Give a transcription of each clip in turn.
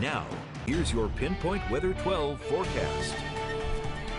Now, here's your Pinpoint Weather 12 forecast.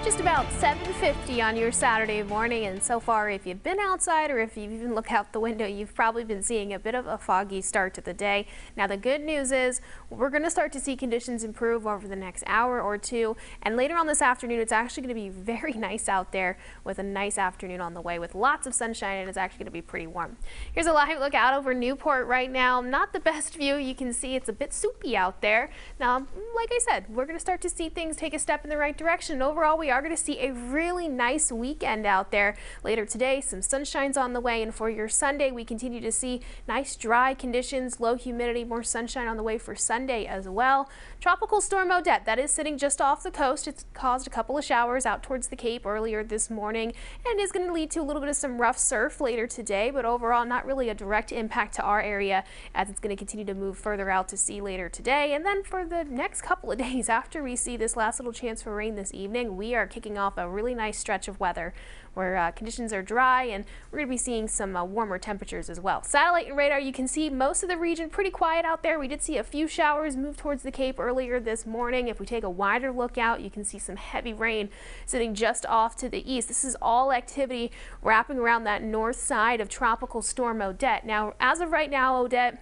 Just about 7.50 on your Saturday morning, and so far if you've been outside or if you even look out the window, you've probably been seeing a bit of a foggy start to the day. Now the good news is we're going to start to see conditions improve over the next hour or two, and later on this afternoon it's actually going to be very nice out there with a nice afternoon on the way with lots of sunshine, and it's actually going to be pretty warm. Here's a live look out over Newport right now. Not the best view you can see. It's a bit soupy out there. Now, like I said, we're going to start to see things take a step in the right direction. Overall, we are going to see a really nice weekend out there. Later today, some sunshine's on the way, and for your Sunday, we continue to see nice dry conditions, low humidity, more sunshine on the way for Sunday as well. Tropical storm Odette, that is sitting just off the coast. It's caused a couple of showers out towards the Cape earlier this morning, and is going to lead to a little bit of some rough surf later today, but overall, not really a direct impact to our area as it's going to continue to move further out to sea later today. And then for the next couple of days after we see this last little chance for rain this evening, we are are kicking off a really nice stretch of weather where uh, conditions are dry and we're going to be seeing some uh, warmer temperatures as well. Satellite and radar, you can see most of the region pretty quiet out there. We did see a few showers move towards the Cape earlier this morning. If we take a wider look out, you can see some heavy rain sitting just off to the east. This is all activity wrapping around that north side of tropical storm Odette. Now, as of right now, Odette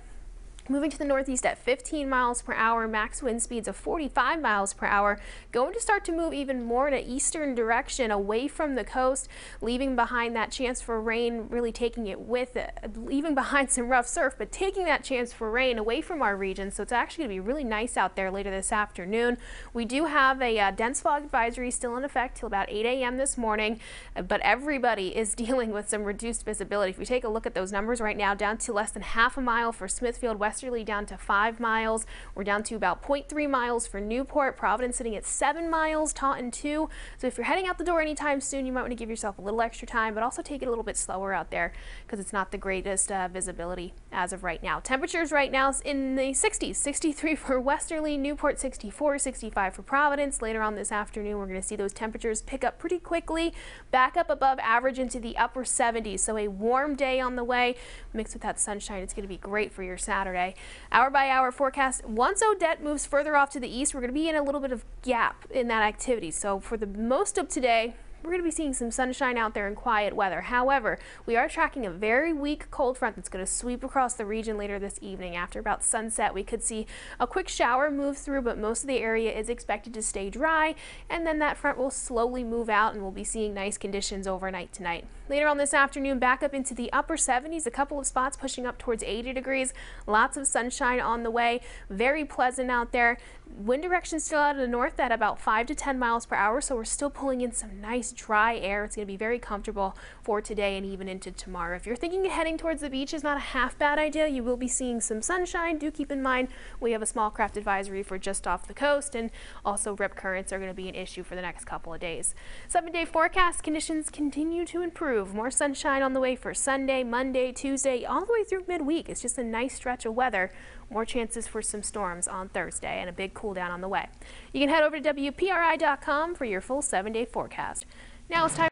Moving to the northeast at 15 miles per hour, max wind speeds of 45 miles per hour, going to start to move even more in an eastern direction away from the coast, leaving behind that chance for rain, really taking it with it, leaving behind some rough surf, but taking that chance for rain away from our region. So it's actually going to be really nice out there later this afternoon. We do have a uh, dense fog advisory still in effect till about 8 a.m. this morning, uh, but everybody is dealing with some reduced visibility. If we take a look at those numbers right now, down to less than half a mile for Smithfield, West down to five miles. We're down to about 0.3 miles for Newport. Providence sitting at seven miles, Taunton two. So if you're heading out the door anytime soon, you might want to give yourself a little extra time, but also take it a little bit slower out there because it's not the greatest uh, visibility as of right now. Temperatures right now in the 60s, 63 for Westerly, Newport 64, 65 for Providence. Later on this afternoon, we're going to see those temperatures pick up pretty quickly, back up above average into the upper 70s. So a warm day on the way mixed with that sunshine. It's going to be great for your Saturday today. Hour by hour forecast. Once Odette moves further off to the east, we're going to be in a little bit of gap in that activity. So for the most of today, we're going to be seeing some sunshine out there and quiet weather. However, we are tracking a very weak cold front that's going to sweep across the region later this evening. After about sunset, we could see a quick shower move through, but most of the area is expected to stay dry, and then that front will slowly move out, and we'll be seeing nice conditions overnight tonight. Later on this afternoon, back up into the upper 70s, a couple of spots pushing up towards 80 degrees. Lots of sunshine on the way. Very pleasant out there. Wind direction still out of the north at about 5 to 10 miles per hour, so we're still pulling in some nice dry air. It's going to be very comfortable for today and even into tomorrow. If you're thinking heading towards the beach is not a half bad idea, you will be seeing some sunshine. Do keep in mind we have a small craft advisory for just off the coast, and also rip currents are going to be an issue for the next couple of days. Seven day forecast conditions continue to improve improve. More sunshine on the way for Sunday, Monday, Tuesday, all the way through midweek. It's just a nice stretch of weather. More chances for some storms on Thursday and a big cool down on the way. You can head over to WPRI.com for your full seven day forecast. Now it's time.